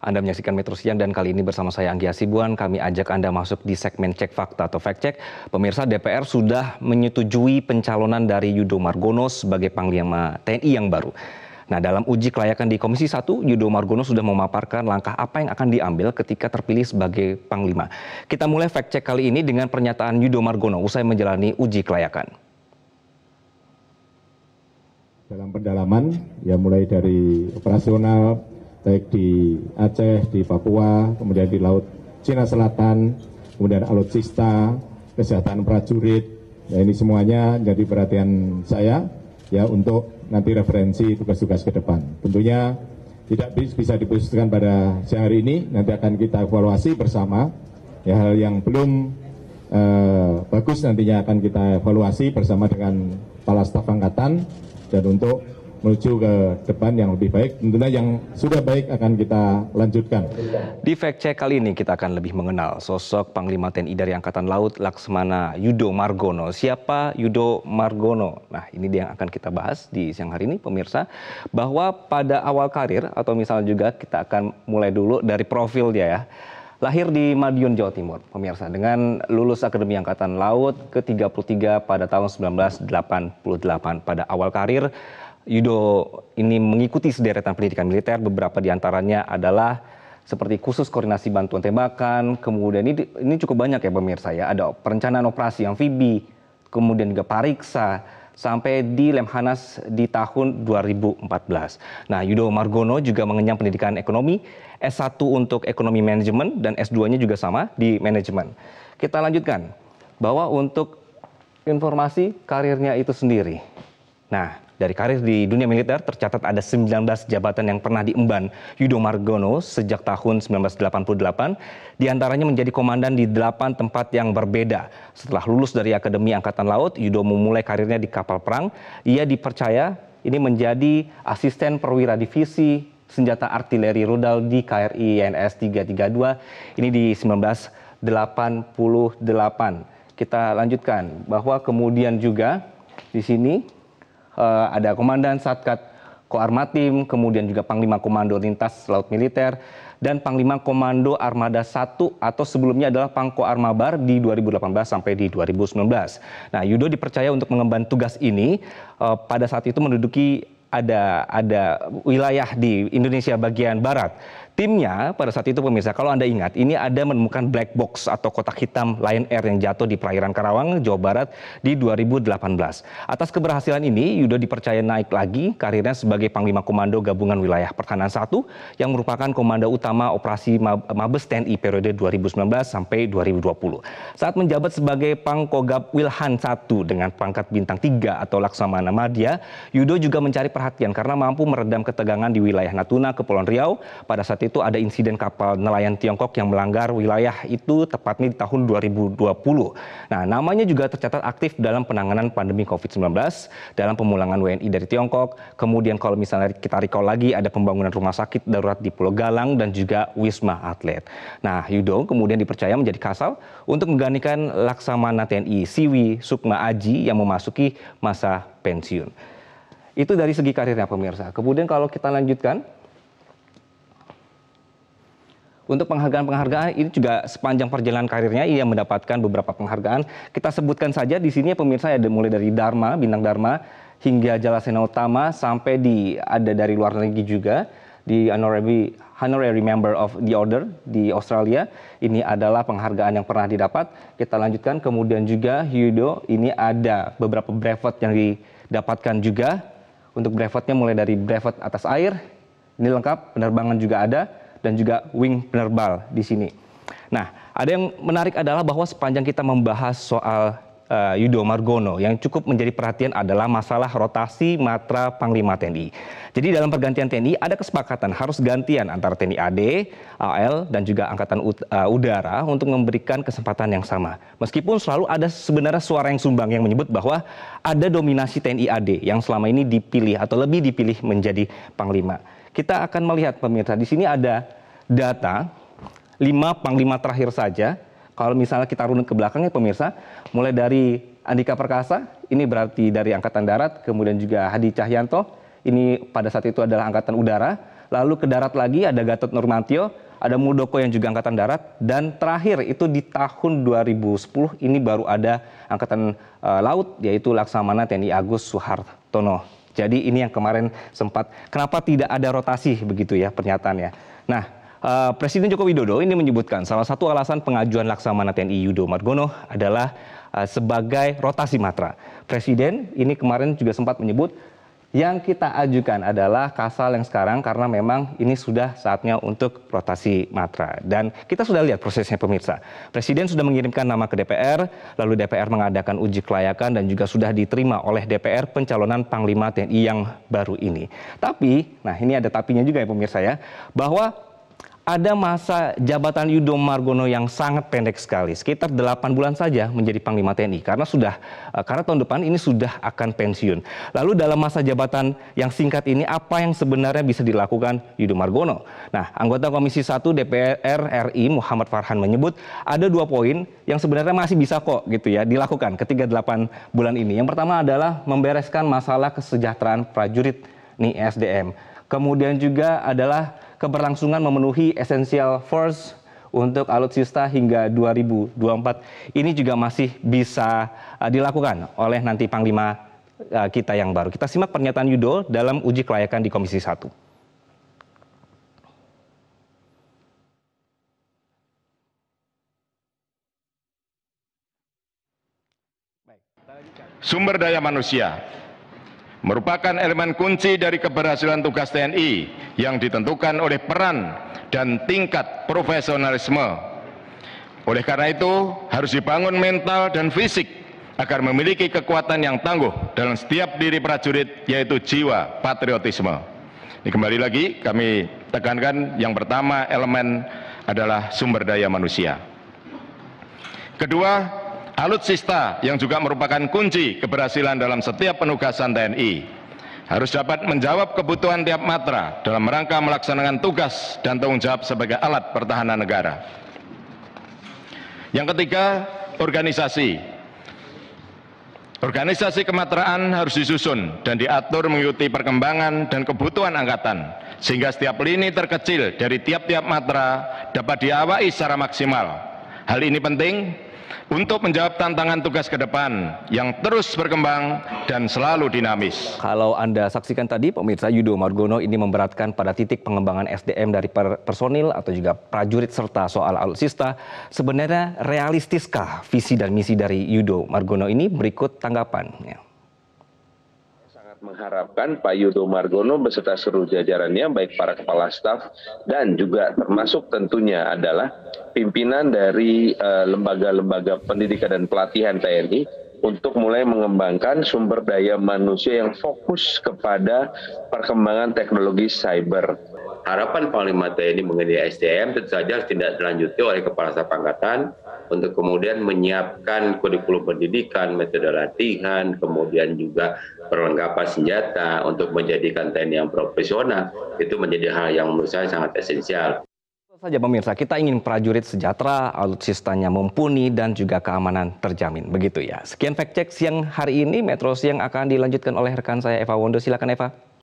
Anda menyaksikan Metro Siang dan kali ini bersama saya Anggi Asibuan kami ajak Anda masuk di segmen Cek Fakta atau Fact Check. Pemirsa DPR sudah menyetujui pencalonan dari Yudo Margono sebagai Panglima TNI yang baru. Nah, dalam uji kelayakan di Komisi 1, Yudo Margono sudah memaparkan langkah apa yang akan diambil ketika terpilih sebagai Panglima. Kita mulai fact check kali ini dengan pernyataan Yudo Margono usai menjalani uji kelayakan. Dalam pendalaman, ya mulai dari operasional, baik di Aceh, di Papua, kemudian di Laut Cina Selatan, kemudian alutsista, kesehatan prajurit. Ya, ini semuanya jadi perhatian saya ya untuk nanti referensi tugas-tugas ke depan. Tentunya tidak bisa diputuskan pada siang hari ini, nanti akan kita evaluasi bersama. Ya, hal yang belum eh, bagus nantinya akan kita evaluasi bersama dengan Kepala Staf Angkatan dan untuk menuju ke depan yang lebih baik. Tentunya yang sudah baik akan kita lanjutkan. Di fact check kali ini kita akan lebih mengenal sosok Panglima TNI dari Angkatan Laut Laksamana Yudo Margono. Siapa Yudo Margono? Nah, ini dia yang akan kita bahas di siang hari ini pemirsa bahwa pada awal karir atau misalnya juga kita akan mulai dulu dari profil dia ya. Lahir di Madiun, Jawa Timur, pemirsa, dengan lulus Akademi Angkatan Laut ke-33 pada tahun 1988. Pada awal karir, Yudo ini mengikuti sederetan pendidikan militer, beberapa diantaranya adalah seperti khusus koordinasi bantuan tembakan, kemudian ini, ini cukup banyak ya pemirsa ya, ada perencanaan operasi yang amfibi, kemudian juga pariksa, sampai di Lemhanas di tahun 2014. Nah, Yudo Margono juga mengenyam pendidikan ekonomi, S1 untuk ekonomi manajemen, dan S2-nya juga sama di manajemen. Kita lanjutkan, bahwa untuk informasi karirnya itu sendiri, Nah, dari karir di dunia militer tercatat ada 19 jabatan yang pernah diemban Yudo Margono sejak tahun 1988, di antaranya menjadi komandan di 8 tempat yang berbeda. Setelah lulus dari Akademi Angkatan Laut, Yudo memulai karirnya di kapal perang. Ia dipercaya ini menjadi asisten perwira divisi senjata artileri rudal di KRI INS 332 ini di 1988. Kita lanjutkan bahwa kemudian juga di sini Eh, ada Komandan Satkat Koarmatim, kemudian juga Panglima Komando Lintas Laut Militer, dan Panglima Komando Armada 1 atau sebelumnya adalah Pangko Armabar di 2018 sampai di 2019. Nah, Yudo dipercaya untuk mengemban tugas ini uh, pada saat itu menduduki ada ada wilayah di Indonesia bagian barat. Timnya pada saat itu pemirsa, kalau Anda ingat, ini ada menemukan black box atau kotak hitam Lion Air yang jatuh di perairan Karawang, Jawa Barat di 2018. Atas keberhasilan ini, Yudo dipercaya naik lagi karirnya sebagai Panglima Komando Gabungan Wilayah Pertahanan 1 yang merupakan komando utama operasi Mabes TNI periode 2019 sampai 2020. Saat menjabat sebagai Pangkogab Wilhan 1 dengan pangkat bintang 3 atau Laksamana Madya, Yudo juga mencari perhatian karena mampu meredam ketegangan di wilayah Natuna, Kepulauan Riau. Pada saat itu ada insiden kapal nelayan Tiongkok yang melanggar wilayah itu tepatnya di tahun 2020. Nah, namanya juga tercatat aktif dalam penanganan pandemi COVID-19, dalam pemulangan WNI dari Tiongkok. Kemudian kalau misalnya kita recall lagi ada pembangunan rumah sakit darurat di Pulau Galang dan juga Wisma Atlet. Nah, Yudo kemudian dipercaya menjadi kasal untuk menggantikan Laksamana TNI Siwi Sukma Aji yang memasuki masa pensiun. Itu dari segi karirnya pemirsa. Kemudian kalau kita lanjutkan untuk penghargaan-penghargaan ini juga sepanjang perjalanan karirnya ia mendapatkan beberapa penghargaan. Kita sebutkan saja di sini ya pemirsa ya mulai dari Dharma, bintang Dharma hingga Jalasena Utama sampai di ada dari luar negeri juga di honorary honorary member of the order di Australia. Ini adalah penghargaan yang pernah didapat. Kita lanjutkan kemudian juga Hyudo ini ada beberapa brevet yang didapatkan juga untuk brevetnya mulai dari brevet atas air, ini lengkap, penerbangan juga ada, dan juga wing penerbal di sini. Nah, ada yang menarik adalah bahwa sepanjang kita membahas soal uh, Yudo Margono yang cukup menjadi perhatian adalah masalah rotasi matra Panglima TNI. Jadi dalam pergantian TNI ada kesepakatan harus gantian antara TNI AD, AL dan juga Angkatan eh, Udara untuk memberikan kesempatan yang sama. Meskipun selalu ada sebenarnya suara yang sumbang yang menyebut bahwa ada dominasi TNI AD yang selama ini dipilih atau lebih dipilih menjadi Panglima. Kita akan melihat pemirsa di sini ada data 5 panglima terakhir saja kalau misalnya kita runut ke belakang ya pemirsa, mulai dari Andika Perkasa, ini berarti dari Angkatan Darat, kemudian juga Hadi Cahyanto, ini pada saat itu adalah Angkatan Udara, lalu ke darat lagi ada Gatot Nurmantio, ada Muldoko yang juga Angkatan Darat, dan terakhir itu di tahun 2010 ini baru ada Angkatan eh, Laut, yaitu Laksamana TNI Agus Suhartono. Jadi ini yang kemarin sempat kenapa tidak ada rotasi begitu ya pernyataannya. Nah, Eh, Presiden Joko Widodo ini menyebutkan salah satu alasan pengajuan Laksamana TNI Yudo Margono adalah uh, sebagai rotasi matra. Presiden ini kemarin juga sempat menyebut yang kita ajukan adalah kasal yang sekarang karena memang ini sudah saatnya untuk rotasi matra. Dan kita sudah lihat prosesnya pemirsa. Presiden sudah mengirimkan nama ke DPR, lalu DPR mengadakan uji kelayakan dan juga sudah diterima oleh DPR pencalonan Panglima TNI yang baru ini. Tapi, nah ini ada tapinya juga ya pemirsa ya, bahwa ada masa jabatan Yudo Margono yang sangat pendek sekali, sekitar 8 bulan saja menjadi Panglima TNI karena sudah eh, karena tahun depan ini sudah akan pensiun. Lalu dalam masa jabatan yang singkat ini apa yang sebenarnya bisa dilakukan Yudo Margono? Nah, anggota Komisi 1 DPR RI Muhammad Farhan menyebut ada dua poin yang sebenarnya masih bisa kok gitu ya dilakukan ketiga 8 bulan ini. Yang pertama adalah membereskan masalah kesejahteraan prajurit nih SDM. Kemudian juga adalah keberlangsungan memenuhi essential force untuk alutsista hingga 2024 ini juga masih bisa eh, dilakukan oleh nanti Panglima eh, kita yang baru. Kita simak pernyataan Yudo dalam uji kelayakan di Komisi 1. sumber daya manusia merupakan elemen kunci dari keberhasilan tugas TNI yang ditentukan oleh peran dan tingkat profesionalisme. Oleh karena itu, harus dibangun mental dan fisik agar memiliki kekuatan yang tangguh dalam setiap diri prajurit yaitu jiwa patriotisme. Ini kembali lagi kami tekankan yang pertama elemen adalah sumber daya manusia. Kedua, alutsista yang juga merupakan kunci keberhasilan dalam setiap penugasan TNI harus dapat menjawab kebutuhan tiap matra dalam rangka melaksanakan tugas dan tanggung jawab sebagai alat pertahanan negara. Yang ketiga, organisasi. Organisasi kematraan harus disusun dan diatur mengikuti perkembangan dan kebutuhan angkatan, sehingga setiap lini terkecil dari tiap-tiap matra dapat diawai secara maksimal. Hal ini penting untuk menjawab tantangan tugas ke depan yang terus berkembang dan selalu dinamis. Kalau Anda saksikan tadi, pemirsa Yudo Margono ini memberatkan pada titik pengembangan SDM dari personil atau juga prajurit serta soal alutsista. Sebenarnya realistiskah visi dan misi dari Yudo Margono ini? Berikut tanggapannya mengharapkan Pak Yudo Margono beserta seluruh jajarannya baik para kepala staf dan juga termasuk tentunya adalah pimpinan dari eh, lembaga-lembaga uh, pendidikan dan pelatihan TNI untuk mulai mengembangkan sumber daya manusia yang fokus kepada perkembangan teknologi cyber. Harapan Panglima TNI mengenai SDM tentu saja tidak dilanjuti oleh Kepala Staf Angkatan untuk kemudian menyiapkan kurikulum pendidikan, metode latihan, kemudian juga perlengkapan senjata untuk menjadikan TNI yang profesional, itu menjadi hal yang menurut saya sangat esensial saja pemirsa, kita ingin prajurit sejahtera, alutsistanya mumpuni dan juga keamanan terjamin. Begitu ya. Sekian fact check siang hari ini Metro Siang akan dilanjutkan oleh rekan saya Eva Wondo. Silakan Eva.